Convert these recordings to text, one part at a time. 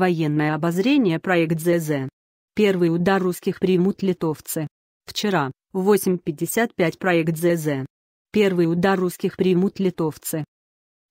Военное обозрение проект ЗЗ. Первый удар русских примут литовцы. Вчера, 8.55 проект ЗЗ. Первый удар русских примут литовцы.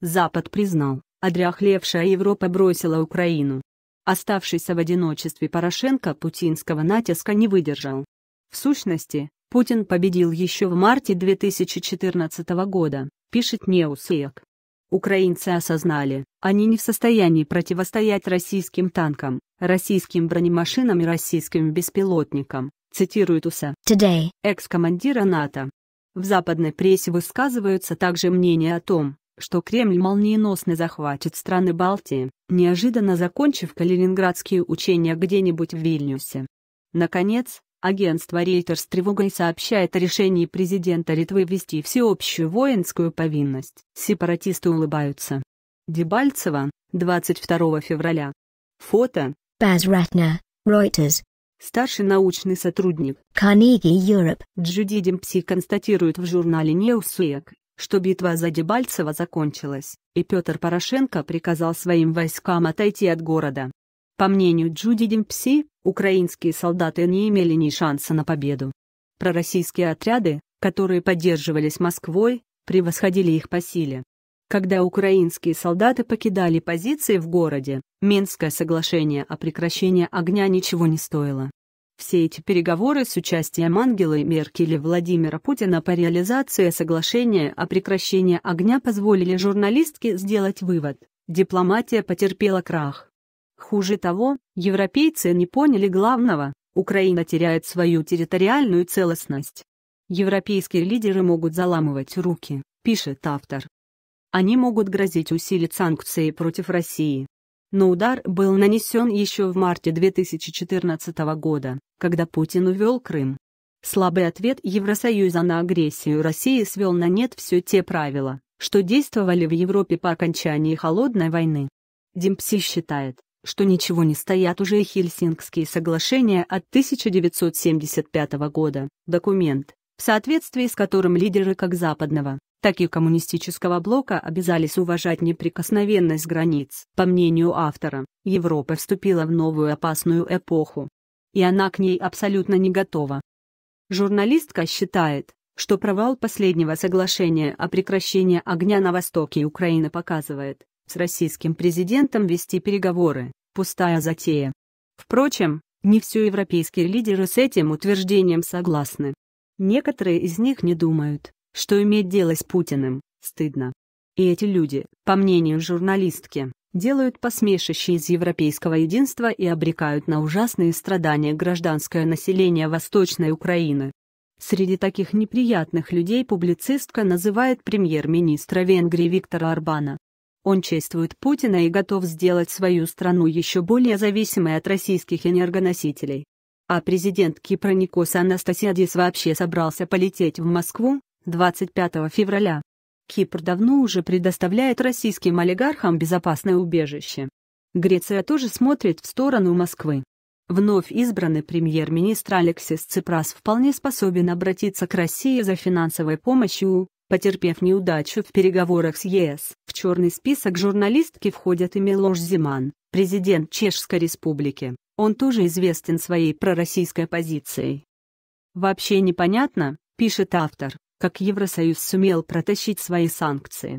Запад признал, одряхлевшая Европа бросила Украину. Оставшийся в одиночестве Порошенко путинского натиска не выдержал. В сущности, Путин победил еще в марте 2014 года, пишет Неусек. Украинцы осознали, они не в состоянии противостоять российским танкам, российским бронемашинам и российским беспилотникам, цитирует УСА. Today. Экс-командира НАТО. В западной прессе высказываются также мнения о том, что Кремль молниеносно захватит страны Балтии, неожиданно закончив калининградские учения где-нибудь в Вильнюсе. Наконец, Агентство Рейтер с тревогой сообщает о решении президента Литвы ввести всеобщую воинскую повинность. Сепаратисты улыбаются. Дебальцево, 22 февраля. Фото. Баз Ратна, Reuters. Старший научный сотрудник Carnegie Europe Джуди Демпси констатирует в журнале Newsweek, что битва за Дебальцево закончилась, и Петр Порошенко приказал своим войскам отойти от города. По мнению Джуди Демпси, украинские солдаты не имели ни шанса на победу. Пророссийские отряды, которые поддерживались Москвой, превосходили их по силе. Когда украинские солдаты покидали позиции в городе, Минское соглашение о прекращении огня ничего не стоило. Все эти переговоры с участием Ангелы Меркель и Владимира Путина по реализации соглашения о прекращении огня позволили журналистке сделать вывод – дипломатия потерпела крах. Хуже того, европейцы не поняли главного, Украина теряет свою территориальную целостность. Европейские лидеры могут заламывать руки, пишет автор. Они могут грозить усилить санкции против России. Но удар был нанесен еще в марте 2014 года, когда Путин увел Крым. Слабый ответ Евросоюза на агрессию России свел на нет все те правила, что действовали в Европе по окончании Холодной войны. Демпси считает, что ничего не стоят уже Хельсинкские соглашения от 1975 года, документ, в соответствии с которым лидеры как западного, так и коммунистического блока обязались уважать неприкосновенность границ. По мнению автора, Европа вступила в новую опасную эпоху. И она к ней абсолютно не готова. Журналистка считает, что провал последнего соглашения о прекращении огня на востоке Украины показывает, с российским президентом вести переговоры, пустая затея. Впрочем, не все европейские лидеры с этим утверждением согласны. Некоторые из них не думают, что иметь дело с Путиным стыдно. И эти люди, по мнению журналистки, делают посмешище из европейского единства и обрекают на ужасные страдания гражданское население Восточной Украины. Среди таких неприятных людей публицистка называет премьер-министра Венгрии Виктора Орбана. Он чествует Путина и готов сделать свою страну еще более зависимой от российских энергоносителей. А президент Кипра Никос Анастасиадис вообще собрался полететь в Москву 25 февраля. Кипр давно уже предоставляет российским олигархам безопасное убежище. Греция тоже смотрит в сторону Москвы. Вновь избранный премьер-министр Алексис Ципрас вполне способен обратиться к России за финансовой помощью, Потерпев неудачу в переговорах с ЕС, в черный список журналистки входят и Милош Зиман, президент Чешской Республики. Он тоже известен своей пророссийской позицией. «Вообще непонятно», — пишет автор, — «как Евросоюз сумел протащить свои санкции».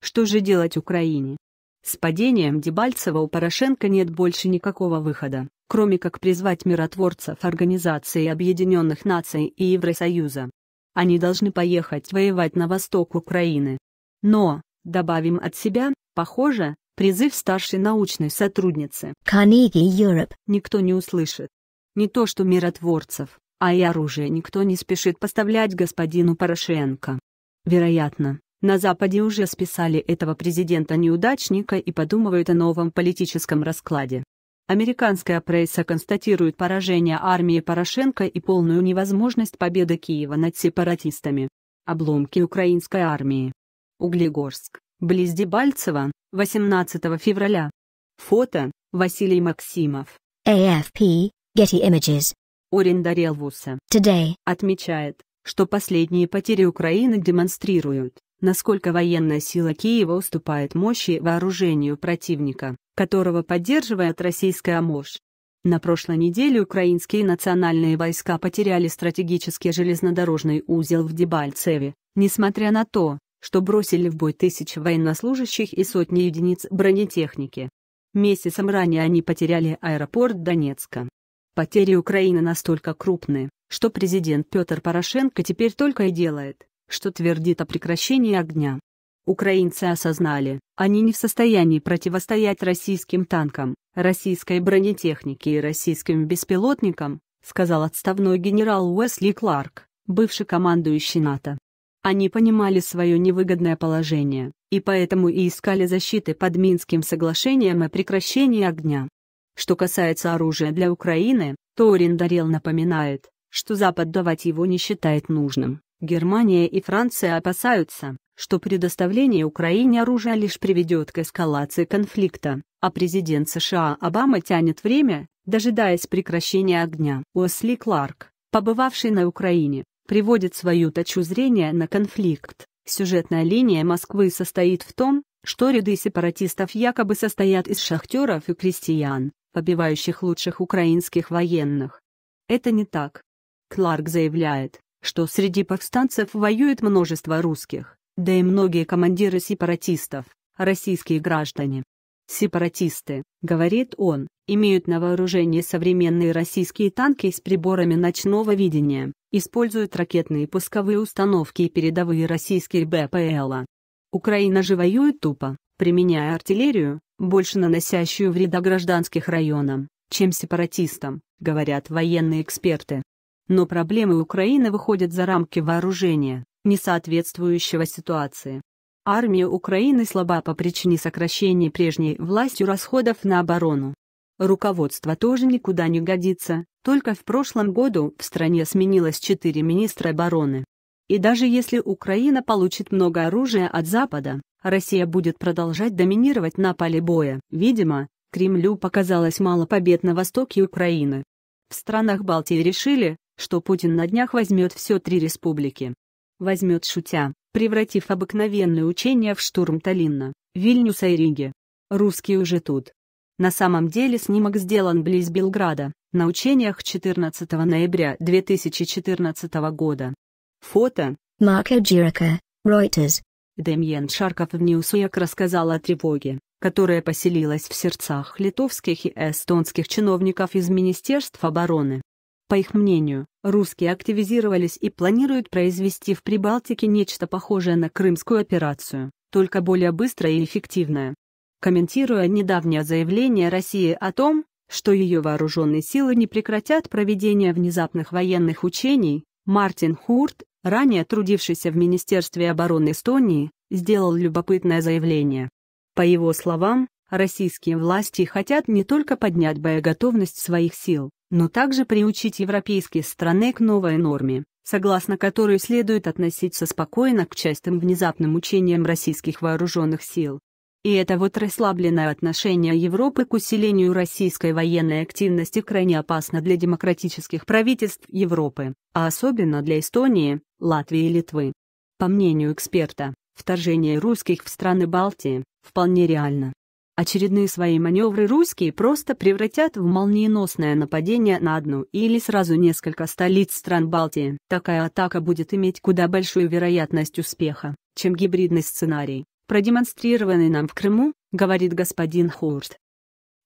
Что же делать Украине? С падением Дебальцева у Порошенко нет больше никакого выхода, кроме как призвать миротворцев Организации Объединенных Наций и Евросоюза они должны поехать воевать на восток Украины. Но, добавим от себя, похоже, призыв старшей научной сотрудницы Carnegie Europe никто не услышит. Не то что миротворцев, а и оружие никто не спешит поставлять господину Порошенко. Вероятно, на Западе уже списали этого президента-неудачника и подумывают о новом политическом раскладе. Американская пресса констатирует поражение армии Порошенко и полную невозможность победы Киева над сепаратистами. Обломки украинской армии. Углегорск, близ Дебальцева, 18 февраля. Фото, Василий Максимов. AFP, Getty Images. Орендарел Вуса. Today. Отмечает, что последние потери Украины демонстрируют, насколько военная сила Киева уступает мощи вооружению противника, которого поддерживает российская мощь. На прошлой неделе украинские национальные войска потеряли стратегический железнодорожный узел в Дебальцеве, несмотря на то, что бросили в бой тысяч военнослужащих и сотни единиц бронетехники. Месяцем ранее они потеряли аэропорт Донецка. Потери Украины настолько крупны, что президент Петр Порошенко теперь только и делает, что твердит о прекращении огня. Украинцы осознали, они не в состоянии противостоять российским танкам, российской бронетехнике и российским беспилотникам, сказал отставной генерал Уэсли Кларк, бывший командующий НАТО. Они понимали свое невыгодное положение, и поэтому и искали защиты под Минским соглашением о прекращении огня. Что касается оружия для Украины, то Орендарел напоминает, что Запад давать его не считает нужным. Германия и Франция опасаются, что предоставление Украине оружия лишь приведет к эскалации конфликта, а президент США Обама тянет время, дожидаясь прекращения огня. Уэсли Кларк, побывавший на Украине, приводит свою точку зрения на конфликт. Сюжетная линия Москвы состоит в том, что ряды сепаратистов якобы состоят из шахтеров и крестьян, побивающих лучших украинских военных. Это не так. Кларк заявляет, что среди повстанцев воюет множество русских, да и многие командиры сепаратистов, российские граждане. Сепаратисты, говорит он, имеют на вооружении современные российские танки с приборами ночного видения, используют ракетные пусковые установки и передовые российские БПЛа. Украина же воюет тупо, применяя артиллерию, больше наносящую вреда гражданских районам, чем сепаратистам, говорят военные эксперты. Но проблемы Украины выходят за рамки вооружения, не соответствующего ситуации. Армия Украины слаба по причине сокращения прежней властью расходов на оборону. Руководство тоже никуда не годится, только в прошлом году в стране сменилось четыре министра обороны. И даже если Украина получит много оружия от Запада, Россия будет продолжать доминировать на поле боя. Видимо, Кремлю показалось мало побед на востоке Украины. В странах Балтии решили, что Путин на днях возьмет все три республики. Возьмет шутя, превратив обыкновенное учение в штурм Таллина, Вильнюса и Риги. Русские уже тут. На самом деле снимок сделан близ Белграда, на учениях 14 ноября 2014 года. Фото. Марко Джирака, Reuters. Демьен Шарков в Ньюсуек рассказал о тревоге, которая поселилась в сердцах литовских и эстонских чиновников из министерств обороны, по их мнению, русские активизировались и планируют произвести в Прибалтике нечто похожее на крымскую операцию, только более быстрое и эффективное. Комментируя недавнее заявление России о том, что ее вооруженные силы не прекратят проведение внезапных военных учений, Мартин Хурт, ранее трудившийся в Министерстве обороны Эстонии, сделал любопытное заявление. По его словам, российские власти хотят не только поднять боеготовность своих сил, но также приучить европейские страны к новой норме, согласно которой следует относиться спокойно к частым внезапным учениям российских вооруженных сил. И это вот расслабленное отношение Европы к усилению российской военной активности крайне опасно для демократических правительств Европы, а особенно для Эстонии, Латвии и Литвы. По мнению эксперта, вторжение русских в страны Балтии вполне реально. Очередные свои маневры русские просто превратят в молниеносное нападение на одну или сразу несколько столиц стран Балтии. Такая атака будет иметь куда большую вероятность успеха, чем гибридный сценарий, продемонстрированный нам в Крыму, говорит господин Хурт.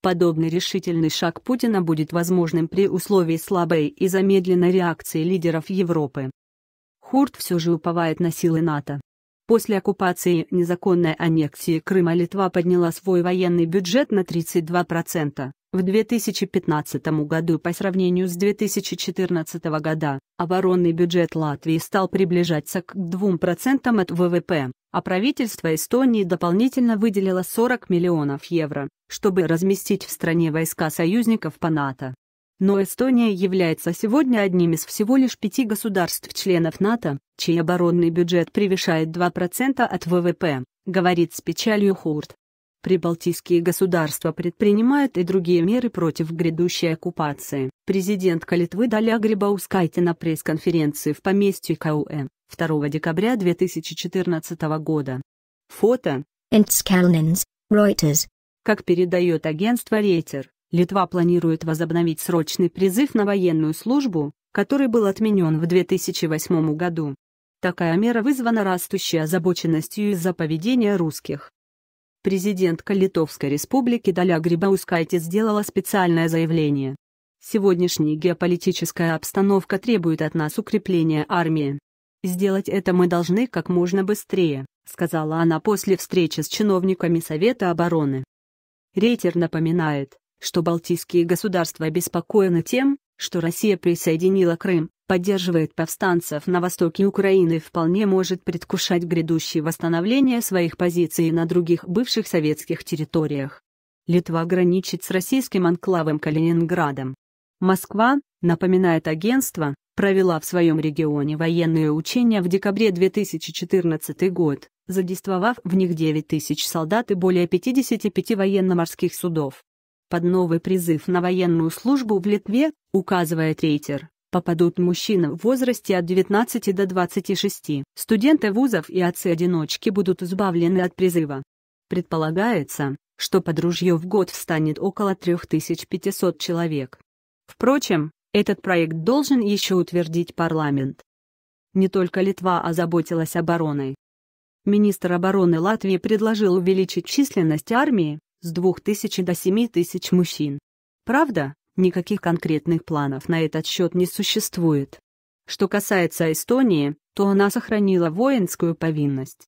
Подобный решительный шаг Путина будет возможным при условии слабой и замедленной реакции лидеров Европы. Хурт все же уповает на силы НАТО. После оккупации незаконной аннексии Крыма Литва подняла свой военный бюджет на 32%. В 2015 году по сравнению с 2014 года оборонный бюджет Латвии стал приближаться к 2% от ВВП, а правительство Эстонии дополнительно выделило 40 миллионов евро, чтобы разместить в стране войска союзников по НАТО но Эстония является сегодня одним из всего лишь пяти государств-членов НАТО, чей оборонный бюджет превышает 2% от ВВП, говорит с печалью Хурт. Прибалтийские государства предпринимают и другие меры против грядущей оккупации. президент Калитвы Даля Грибаускайте на пресс-конференции в поместье КУЭ 2 декабря 2014 года. Фото. Reuters. Как передает агентство Рейтер, Литва планирует возобновить срочный призыв на военную службу, который был отменен в 2008 году. Такая мера вызвана растущей озабоченностью из-за поведения русских. Президентка Литовской республики Даля Грибаускайте сделала специальное заявление. Сегодняшняя геополитическая обстановка требует от нас укрепления армии. Сделать это мы должны как можно быстрее, сказала она после встречи с чиновниками Совета обороны. Рейтер напоминает, что балтийские государства обеспокоены тем, что Россия присоединила Крым, поддерживает повстанцев на востоке Украины и вполне может предвкушать грядущее восстановление своих позиций на других бывших советских территориях. Литва граничит с российским анклавом Калининградом. Москва, напоминает агентство, провела в своем регионе военные учения в декабре 2014 год, задействовав в них 9 тысяч солдат и более 55 военно-морских судов. Под новый призыв на военную службу в Литве, указывает Рейтер, попадут мужчины в возрасте от 19 до 26. Студенты вузов и отцы-одиночки будут избавлены от призыва. Предполагается, что под ружье в год встанет около 3500 человек. Впрочем, этот проект должен еще утвердить парламент. Не только Литва озаботилась обороной. Министр обороны Латвии предложил увеличить численность армии, с 2000 до 7000 мужчин. Правда, никаких конкретных планов на этот счет не существует. Что касается Эстонии, то она сохранила воинскую повинность.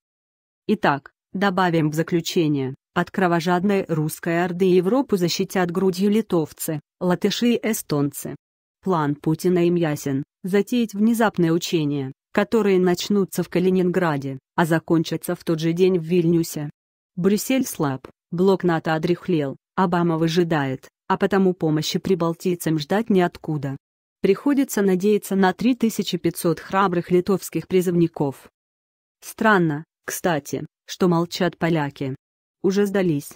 Итак, добавим в заключение, от кровожадной русской орды Европу защитят грудью литовцы, латыши и эстонцы. План Путина им ясен – затеять внезапное учение, которые начнутся в Калининграде, а закончатся в тот же день в Вильнюсе. Брюссель слаб, Блок НАТО одрехлел, Обама выжидает, а потому помощи прибалтийцам ждать неоткуда. Приходится надеяться на 3500 храбрых литовских призывников. Странно, кстати, что молчат поляки. Уже сдались.